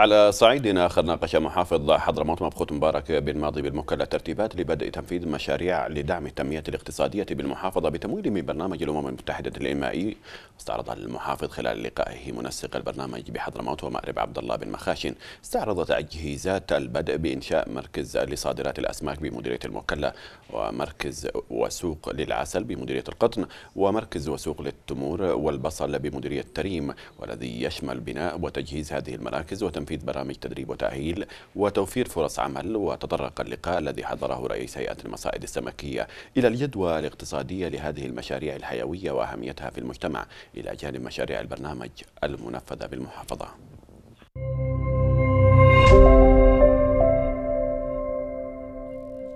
على صعيد آخر ناقش محافظ حضرموت مبخوت مبارك بن ماضي بالمكلا ترتيبات لبدء تنفيذ مشاريع لدعم التنمية الاقتصادية بالمحافظة بتمويل من برنامج الأمم المتحدة الإنمائي استعرض المحافظ خلال لقائه منسق البرنامج بحضرموت ومأرب عبد الله بن مخاشن استعرض تجهيزات البدء بإنشاء مركز لصادرات الأسماك بمديرية المكلا ومركز وسوق للعسل بمديرية القطن ومركز وسوق للتمور والبصل بمديرية تريم والذي يشمل بناء وتجهيز هذه المراكز وتنفيذ تنفيذ برامج تدريب وتأهيل وتوفير فرص عمل وتطرق اللقاء الذي حضره رئيس هيئة المصائد السمكية إلى الجدوى الاقتصادية لهذه المشاريع الحيوية وأهميتها في المجتمع إلى جانب مشاريع البرنامج المنفذة بالمحافظة